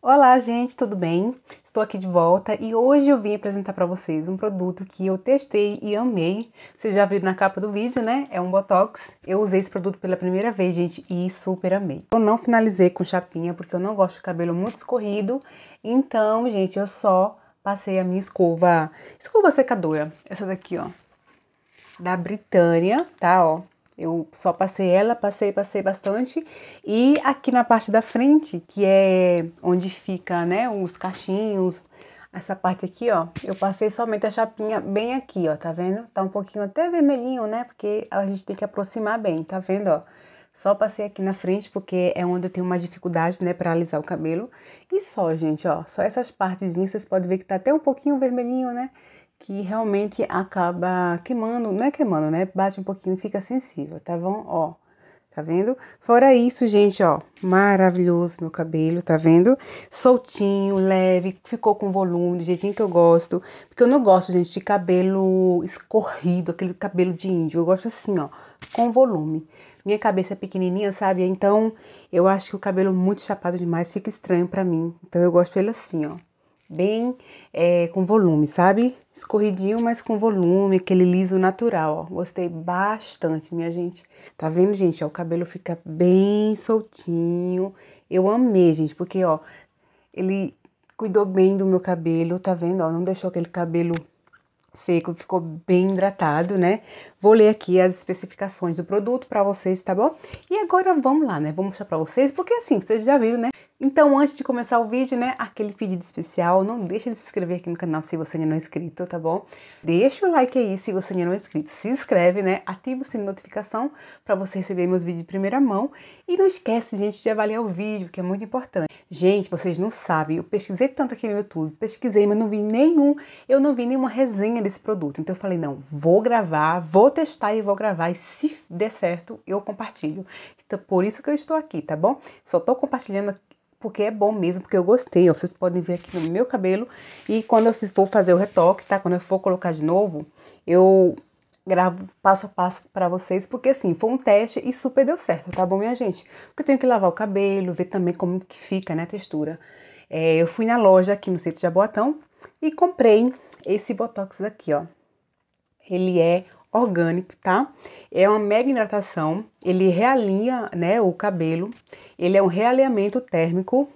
Olá, gente, tudo bem? Estou aqui de volta e hoje eu vim apresentar para vocês um produto que eu testei e amei. Vocês já viram na capa do vídeo, né? É um Botox. Eu usei esse produto pela primeira vez, gente, e super amei. Eu não finalizei com chapinha porque eu não gosto de cabelo muito escorrido. Então, gente, eu só passei a minha escova, escova secadora, essa daqui, ó, da Britânia, tá, ó. Eu só passei ela, passei, passei bastante. E aqui na parte da frente, que é onde fica, né, os cachinhos, essa parte aqui, ó, eu passei somente a chapinha bem aqui, ó, tá vendo? Tá um pouquinho até vermelhinho, né, porque a gente tem que aproximar bem, tá vendo, ó? Só passei aqui na frente porque é onde eu tenho mais dificuldade, né, para alisar o cabelo. E só, gente, ó, só essas partezinhas, vocês podem ver que tá até um pouquinho vermelhinho, né? que realmente acaba queimando, não é queimando, né? Bate um pouquinho, fica sensível, tá bom? Ó, tá vendo? Fora isso, gente, ó, maravilhoso meu cabelo, tá vendo? Soltinho, leve, ficou com volume, do jeitinho que eu gosto. Porque eu não gosto, gente, de cabelo escorrido, aquele cabelo de índio. Eu gosto assim, ó, com volume. Minha cabeça é pequenininha, sabe? Então, eu acho que o cabelo muito chapado demais fica estranho para mim. Então, eu gosto ele assim, ó bem é, com volume, sabe? Escorridinho, mas com volume, aquele liso natural, ó. Gostei bastante, minha gente. Tá vendo, gente? Ó, o cabelo fica bem soltinho. Eu amei, gente, porque, ó, ele cuidou bem do meu cabelo, tá vendo? Ó, não deixou aquele cabelo seco, ficou bem hidratado, né? Vou ler aqui as especificações do produto para vocês, tá bom? E agora vamos lá, né? Vou mostrar para vocês, porque assim, vocês já viram, né? Então, antes de começar o vídeo, né, aquele pedido especial, não deixa de se inscrever aqui no canal se você ainda não é inscrito, tá bom? Deixa o like aí se você ainda não é inscrito, se inscreve, né, ativa o sininho de notificação para você receber meus vídeos de primeira mão e não esquece, gente, de avaliar o vídeo, que é muito importante. Gente, vocês não sabem, eu pesquisei tanto aqui no YouTube, pesquisei, mas não vi nenhum, eu não vi nenhuma resenha desse produto. Então eu falei, não, vou gravar, vou testar e vou gravar, e se der certo, eu compartilho. Então por isso que eu estou aqui, tá bom? Só estou compartilhando porque é bom mesmo, porque eu gostei, ó, vocês podem ver aqui no meu cabelo. E quando eu for fazer o retoque, tá? Quando eu for colocar de novo, eu gravo passo a passo para vocês, porque assim, foi um teste e super deu certo, tá bom, minha gente? Porque eu tenho que lavar o cabelo, ver também como que fica, né, a textura. É, eu fui na loja aqui no centro de Jaboatão e comprei esse Botox aqui, ó. Ele é orgânico, tá? É uma mega hidratação, ele realinha, né, o cabelo. Ele é um realinhamento térmico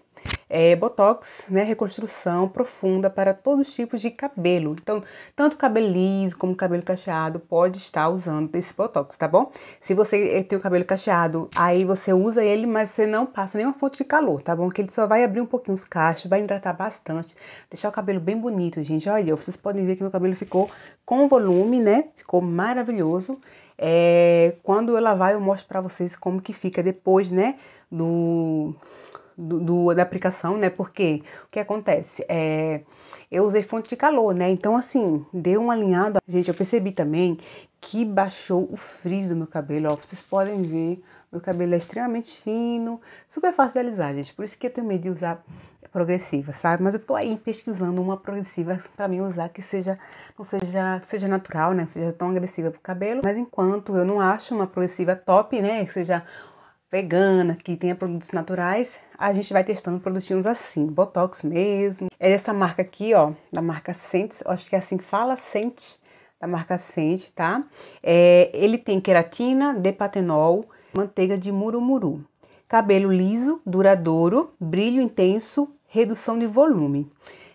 é, botox, né, reconstrução profunda para todos os tipos de cabelo. Então, tanto cabelo liso como cabelo cacheado pode estar usando esse botox, tá bom? Se você eh, tem o cabelo cacheado, aí você usa ele, mas você não passa nenhuma fonte de calor, tá bom? Que ele só vai abrir um pouquinho os cachos, vai hidratar bastante, deixar o cabelo bem bonito, gente. Olha, vocês podem ver que meu cabelo ficou com volume, né? Ficou maravilhoso. É, quando eu lavar, eu mostro para vocês como que fica depois, né? Do do, do, da aplicação, né? Porque o que acontece? É, eu usei fonte de calor, né? Então, assim, deu uma alinhada. Gente, eu percebi também que baixou o frizz do meu cabelo, ó. Vocês podem ver, meu cabelo é extremamente fino, super fácil de alisar, gente. Por isso que eu tenho medo de usar progressiva, sabe? Mas eu tô aí pesquisando uma progressiva para mim usar que seja, não seja, seja natural, né? Que seja tão agressiva pro cabelo. Mas enquanto eu não acho uma progressiva top, né? Que seja vegana, que tenha produtos naturais, a gente vai testando produtinhos assim, Botox mesmo. É dessa marca aqui, ó, da marca Sente, acho que é assim que fala, Sente, da marca Sente, tá? É, ele tem queratina, depatenol, manteiga de murumuru, cabelo liso, duradouro, brilho intenso, redução de volume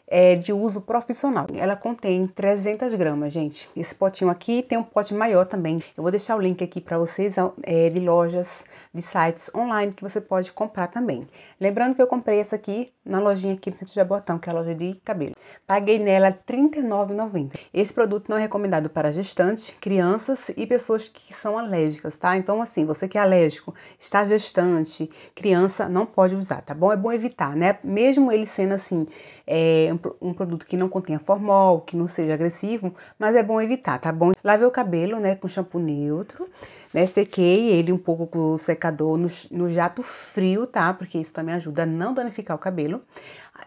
é de uso profissional. Ela contém 300 gramas, gente. Esse potinho aqui tem um pote maior também. Eu vou deixar o link aqui para vocês é, é, de lojas, de sites online que você pode comprar também. Lembrando que eu comprei essa aqui na lojinha aqui do Centro de Jabotão, que é a loja de cabelo. Paguei nela R$39,90. 39,90. Esse produto não é recomendado para gestantes, crianças e pessoas que são alérgicas, tá? Então, assim, você que é alérgico, está gestante, criança, não pode usar, tá bom? É bom evitar, né? Mesmo ele sendo assim, é, um, um, produto que não contenha formol, que não seja agressivo, mas é bom evitar, tá bom? Lave o cabelo, né, com shampoo neutro, né, sequei ele um pouco com o secador no, no jato frio, tá? Porque isso também ajuda a não danificar o cabelo.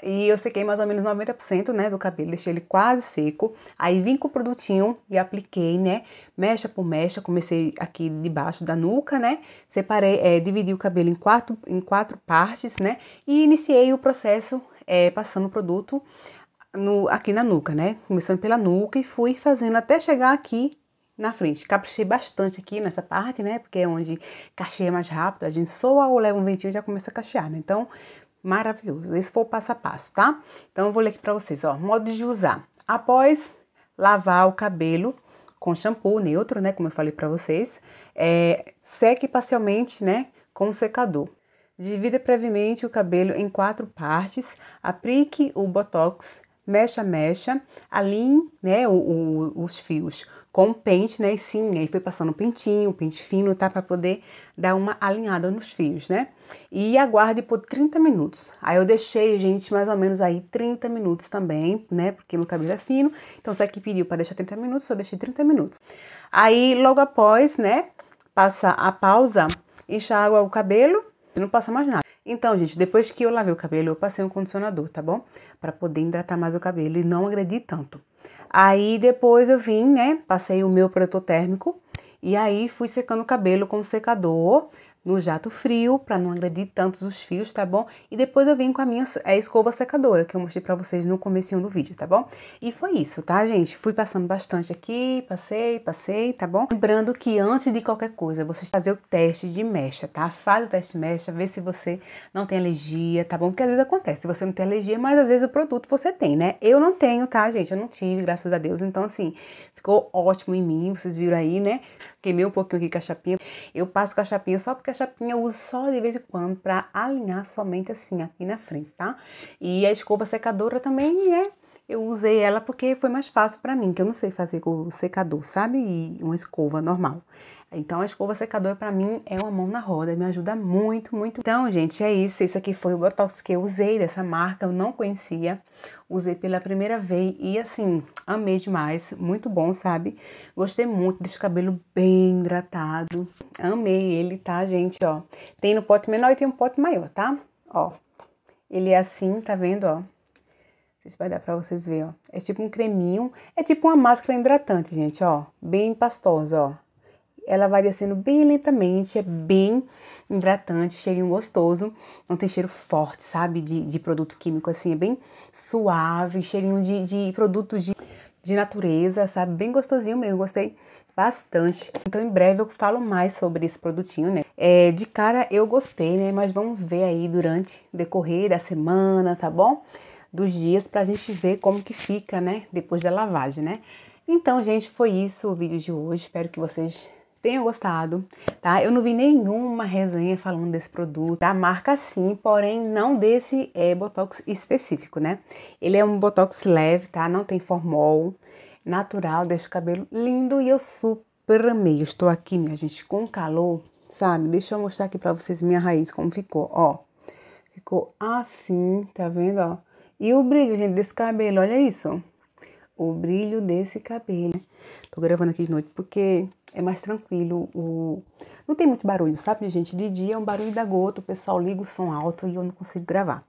E eu sequei mais ou menos 90%, né, do cabelo, deixei ele quase seco. Aí vim com o produtinho e apliquei, né, mecha por mecha, comecei aqui debaixo da nuca, né? Separei, é, dividi o cabelo em quatro, em quatro partes, né? E iniciei o processo é, passando o produto no, aqui na nuca, né? Começando pela nuca e fui fazendo até chegar aqui na frente. Caprichei bastante aqui nessa parte, né? Porque é onde cacheia mais rápido, a gente soa ou leva um ventinho e já começa a cachear, né? Então, maravilhoso. Esse foi o passo a passo, tá? Então, eu vou ler aqui pra vocês, ó. Modo de usar. Após lavar o cabelo com shampoo neutro, né? Como eu falei pra vocês, é, seque parcialmente, né? Com secador. Divida previamente o cabelo em quatro partes, aplique o botox, mexa, mexa, alinhe né, o, o, os fios com um pente, né? E sim, aí foi passando um pentinho, um pente fino, tá? Pra poder dar uma alinhada nos fios, né? E aguarde por 30 minutos. Aí eu deixei, gente, mais ou menos aí 30 minutos também, né? Porque meu cabelo é fino. Então, se aqui pediu para deixar 30 minutos, eu deixei 30 minutos. Aí, logo após, né? Passa a pausa, enxágua o cabelo e não passa mais nada. Então, gente, depois que eu lavei o cabelo, eu passei um condicionador, tá bom? Para poder hidratar mais o cabelo e não agredir tanto. Aí depois eu vim, né? Passei o meu prototérmico e aí fui secando o cabelo com o secador no jato frio para não agredir tanto os fios, tá bom? E depois eu vim com a minha é escova secadora que eu mostrei para vocês no comecinho do vídeo, tá bom? E foi isso, tá, gente? Fui passando bastante aqui, passei, passei, tá bom? Lembrando que antes de qualquer coisa, vocês fazer o teste de mecha, tá? Faz o teste de mecha, vê se você não tem alergia, tá bom? Porque às vezes acontece, você não tem alergia, mas às vezes o produto você tem, né? Eu não tenho, tá, gente? Eu não tive, graças a Deus. Então, assim, ficou ótimo em mim, vocês viram aí, né? Queimei um pouquinho aqui com a chapinha. Eu passo com a chapinha só porque a chapinha eu uso só de vez em quando para alinhar somente assim aqui na frente, tá? E a escova secadora também, é. Eu usei ela porque foi mais fácil para mim, que eu não sei fazer com o secador, sabe? E uma escova normal. Então, a escova secadora para mim é uma mão na roda, me ajuda muito, muito. Então, gente, é isso. Esse aqui foi o Botox que eu usei dessa marca, eu não conhecia. Usei pela primeira vez e, assim, Amei demais, muito bom, sabe? Gostei muito desse cabelo bem hidratado. Amei ele, tá, gente, ó. Tem no pote menor e tem um pote maior, tá? Ó. Ele é assim, tá vendo, ó? Não sei se vai dar pra vocês verem, ó. É tipo um creminho, é tipo uma máscara hidratante, gente, ó. Bem pastosa, ó. Ela vai descendo bem lentamente, é bem hidratante, cheirinho gostoso. Não tem cheiro forte, sabe? De, de produto químico, assim, é bem suave, cheirinho de, de produto de de natureza, sabe? Bem gostosinho mesmo, gostei bastante. Então em breve eu falo mais sobre esse produtinho, né? É, de cara eu gostei, né? Mas vamos ver aí durante decorrer da semana, tá bom? Dos dias pra gente ver como que fica, né? Depois da lavagem, né? Então, gente, foi isso o vídeo de hoje. Espero que vocês tenham gostado, tá? Eu não vi nenhuma resenha falando desse produto, da marca sim, porém não desse é, Botox específico, né? Ele é um Botox leve, tá? Não tem formol, natural, deixa o cabelo lindo e eu super amei. Eu estou aqui, minha gente, com calor, sabe? Deixa eu mostrar aqui pra vocês minha raiz, como ficou, ó. Ficou assim, tá vendo, ó? E o brilho, gente, desse cabelo, olha isso. O brilho desse cabelo. Né? Tô gravando aqui de noite porque é mais tranquilo. O... Não tem muito barulho, sabe, gente? De dia é um barulho da gota, o pessoal liga o som alto e eu não consigo gravar.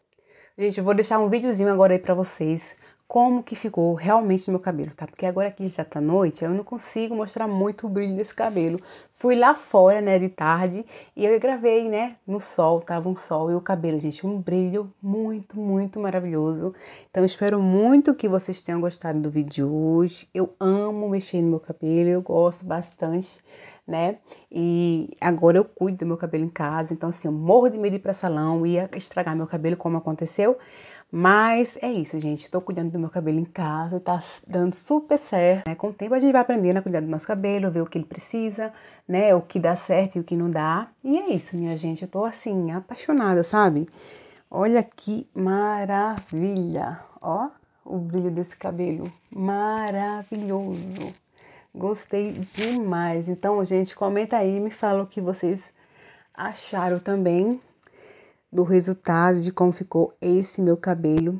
Gente, eu vou deixar um videozinho agora aí pra vocês como que ficou realmente no meu cabelo, tá? Porque agora que já tá noite, eu não consigo mostrar muito o brilho desse cabelo. Fui lá fora, né, de tarde, e eu gravei, né, no sol, tava um sol e o cabelo, gente, um brilho muito, muito maravilhoso. Então, espero muito que vocês tenham gostado do vídeo de hoje. Eu amo mexer no meu cabelo, eu gosto bastante, né? E agora eu cuido do meu cabelo em casa, então assim, eu morro de medo de ir pra salão e estragar meu cabelo como aconteceu. Mas é isso, gente. Tô cuidando do meu cabelo em casa, tá dando super certo. Né? Com o tempo a gente vai aprendendo a cuidar do nosso cabelo, ver o que ele precisa, né? O que dá certo e o que não dá. E é isso, minha gente. Eu tô assim, apaixonada, sabe? Olha que maravilha! Ó, o brilho desse cabelo. Maravilhoso! Gostei demais. Então, gente, comenta aí, me fala o que vocês acharam também do resultado de como ficou esse meu cabelo.